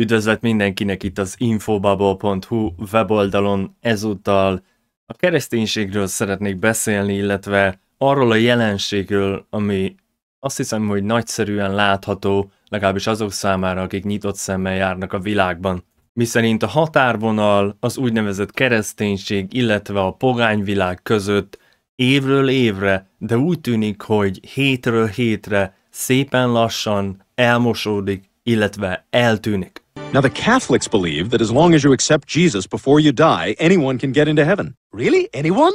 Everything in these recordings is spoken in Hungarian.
Üdvözlet mindenkinek itt az infobubble.hu weboldalon ezúttal a kereszténységről szeretnék beszélni, illetve arról a jelenségről, ami azt hiszem, hogy nagyszerűen látható, legalábbis azok számára, akik nyitott szemmel járnak a világban. Miszerint a határvonal az úgynevezett kereszténység, illetve a pogányvilág között évről évre, de úgy tűnik, hogy hétről hétre szépen lassan elmosódik, illetve eltűnik. Now, the Catholics believe that as long as you accept Jesus before you die, anyone can get into heaven. Really? Anyone?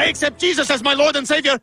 I accept Jesus as my Lord and Savior.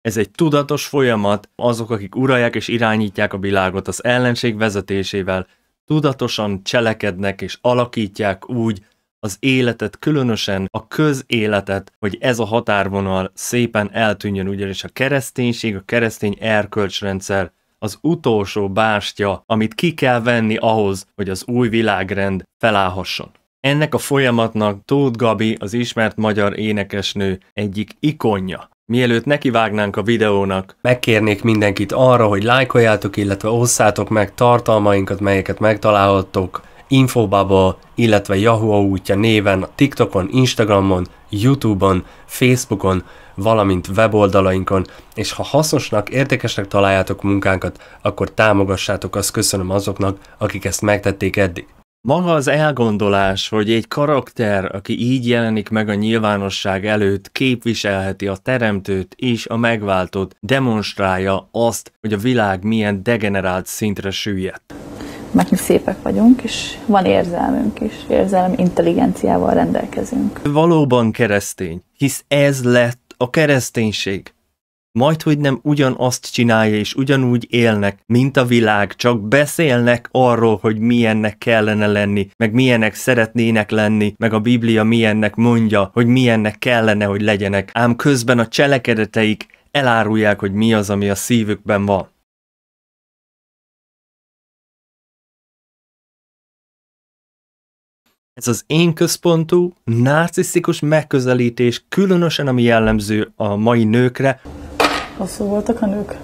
Ez egy tudatos folyamat, azok, akik uralják és irányítják a világot az ellenség vezetésével, tudatosan cselekednek és alakítják úgy, az életet, különösen a közéletet, hogy ez a határvonal szépen eltűnjön, ugyanis a kereszténység, a keresztény erkölcsrendszer az utolsó bástya, amit ki kell venni ahhoz, hogy az új világrend felállhasson. Ennek a folyamatnak Tóth Gabi, az ismert magyar énekesnő egyik ikonja. Mielőtt nekivágnánk a videónak, megkérnék mindenkit arra, hogy lájkoljátok, illetve osszátok meg tartalmainkat, melyeket megtalálhattok Infobubble, illetve Yahoo útja néven TikTokon, Instagramon, YouTube-on, Facebookon, valamint weboldalainkon, és ha hasznosnak, értékesnek találjátok munkánkat, akkor támogassátok, azt köszönöm azoknak, akik ezt megtették eddig. Maga az elgondolás, hogy egy karakter, aki így jelenik meg a nyilvánosság előtt, képviselheti a teremtőt és a megváltót, demonstrálja azt, hogy a világ milyen degenerált szintre süllyedt mert mi szépek vagyunk, és van érzelmünk is, érzelmi intelligenciával rendelkezünk. Valóban keresztény, hisz ez lett a kereszténység. Majd, hogy nem ugyanazt csinálja és ugyanúgy élnek, mint a világ, csak beszélnek arról, hogy milyennek kellene lenni, meg milyenek szeretnének lenni, meg a Biblia milyennek mondja, hogy milyennek kellene, hogy legyenek, ám közben a cselekedeteik elárulják, hogy mi az, ami a szívükben van. Ez az én központú, narcisztikus megközelítés különösen, ami jellemző a mai nőkre. Rosszul voltak a nők?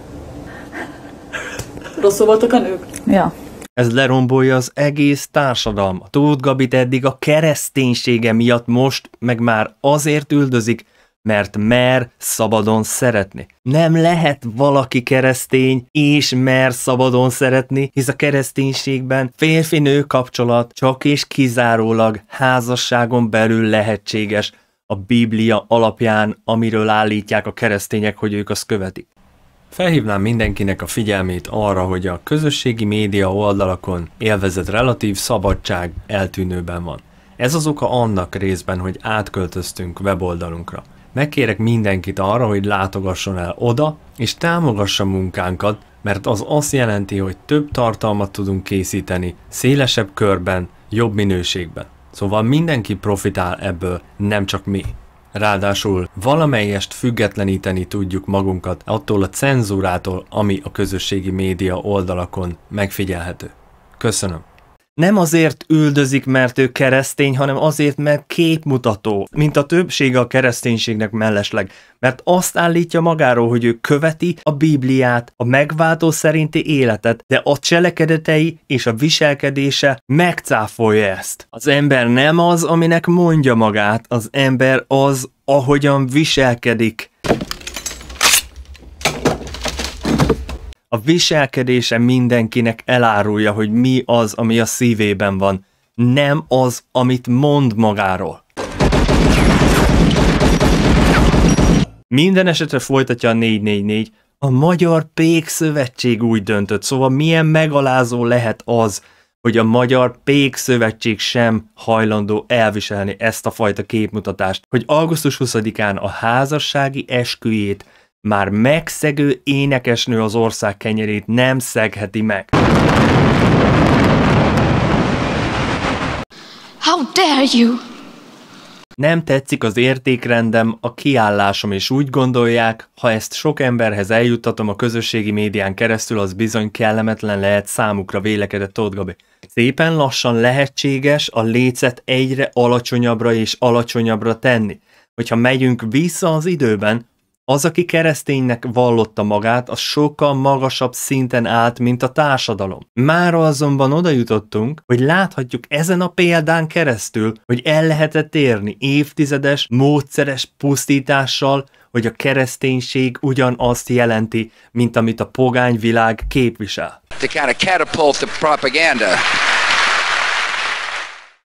Rosszul voltak a nők? Ja. Ez lerombolja az egész társadalmat. Tóth Gabit eddig a kereszténysége miatt most, meg már azért üldözik, mert mer szabadon szeretni. Nem lehet valaki keresztény és mer szabadon szeretni, hisz a kereszténységben férfi-nő kapcsolat csak és kizárólag házasságon belül lehetséges a Biblia alapján, amiről állítják a keresztények, hogy ők azt követik. Felhívnám mindenkinek a figyelmét arra, hogy a közösségi média oldalakon élvezett relatív szabadság eltűnőben van. Ez az oka annak részben, hogy átköltöztünk weboldalunkra. Megkérek mindenkit arra, hogy látogasson el oda, és támogassa munkánkat, mert az azt jelenti, hogy több tartalmat tudunk készíteni, szélesebb körben, jobb minőségben. Szóval mindenki profitál ebből, nem csak mi. Ráadásul valamelyest függetleníteni tudjuk magunkat attól a cenzúrától, ami a közösségi média oldalakon megfigyelhető. Köszönöm nem azért üldözik, mert ő keresztény, hanem azért, mert képmutató, mint a többsége a kereszténységnek mellesleg. Mert azt állítja magáról, hogy ő követi a Bibliát, a megváltó szerinti életet, de a cselekedetei és a viselkedése megcáfolja ezt. Az ember nem az, aminek mondja magát, az ember az, ahogyan viselkedik. a viselkedése mindenkinek elárulja, hogy mi az, ami a szívében van. Nem az, amit mond magáról. Minden esetre folytatja a 444, a Magyar Pék Szövetség úgy döntött, szóval milyen megalázó lehet az, hogy a Magyar Pék Szövetség sem hajlandó elviselni ezt a fajta képmutatást, hogy augusztus 20-án a házassági esküjét már megszegő énekesnő az ország kenyerét nem szegheti meg. How dare you! Nem tetszik az értékrendem, a kiállásom, és úgy gondolják, ha ezt sok emberhez eljuttatom a közösségi médián keresztül, az bizony kellemetlen lehet számukra, vélekedett Tóth Gabi. Szépen lassan lehetséges a lécet egyre alacsonyabbra és alacsonyabbra tenni. Hogyha megyünk vissza az időben, az, aki kereszténynek vallotta magát, az sokkal magasabb szinten állt, mint a társadalom. Mára azonban oda jutottunk, hogy láthatjuk ezen a példán keresztül, hogy el lehetett érni évtizedes, módszeres pusztítással, hogy a kereszténység ugyanazt jelenti, mint amit a pogány világ képvisel. To kind of catapult the propaganda.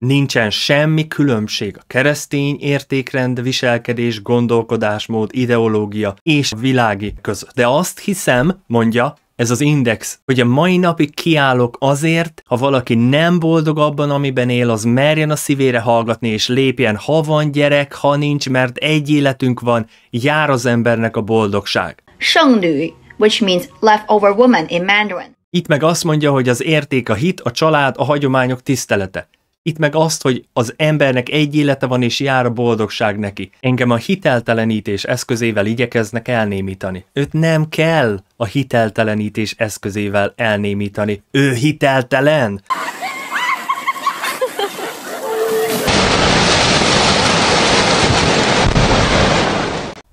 Nincsen semmi különbség a keresztény értékrend, viselkedés, gondolkodásmód, ideológia és világi között. De azt hiszem, mondja, ez az index, hogy a mai napig kiállok azért, ha valaki nem boldog abban, amiben él, az merjen a szívére hallgatni, és lépjen, ha van gyerek, ha nincs, mert egy életünk van, jár az embernek a boldogság. Shenglü, which means leftover woman in Mandarin. Itt meg azt mondja, hogy az érték a hit, a család, a hagyományok tisztelete. Itt meg azt, hogy az embernek egy élete van és jár a boldogság neki. Engem a hiteltelenítés eszközével igyekeznek elnémítani. Őt nem kell a hiteltelenítés eszközével elnémítani. Ő hiteltelen!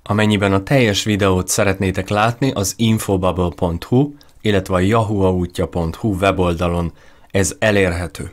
Amennyiben a teljes videót szeretnétek látni, az infobubble.hu, illetve a yahooautja.hu weboldalon ez elérhető.